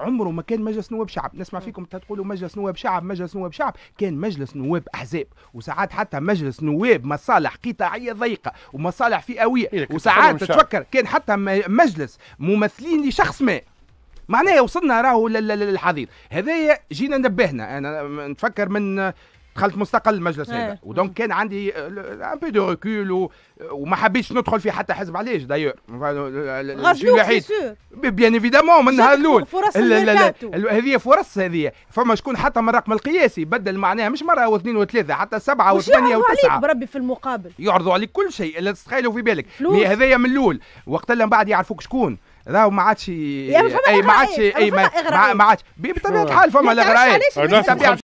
عمره ما كان مجلس نواب شعب نسمع فيكم تقولوا مجلس نواب شعب مجلس نواب شعب كان مجلس نواب احزاب وساعات حتى مجلس نواب مصالح قطاعيه ضيقه ومصالح فئويه إيه وساعات تتفكر كان حتى مجلس ممثلين لشخص ما معناه وصلنا راهو للحضيض هذايا جينا نبهنا انا نفكر من دخلت مستقل المجلس إيه. هذا ودونك إيه. كان عندي ان بي دو ريكول وما حبيتش ندخل في حتى حزب علاش دايور الوحيد بيان ايفيدامون من نهار الاول هذه فرص هذه فما شكون حتى من الرقم القياسي بدل معناها مش مره واثنين وثلاثه حتى سبعه وثمانيه وتسعه عليك بربي في المقابل يعرضوا عليك كل شيء اللي تتخيلوا في بالك هذايا من الاول وقت اللي من بعد يعرفوك شكون راهو ما عادش اي ما عادش إيه؟ اي ما عادش بطبيعه آه. الحال فما الاغراءات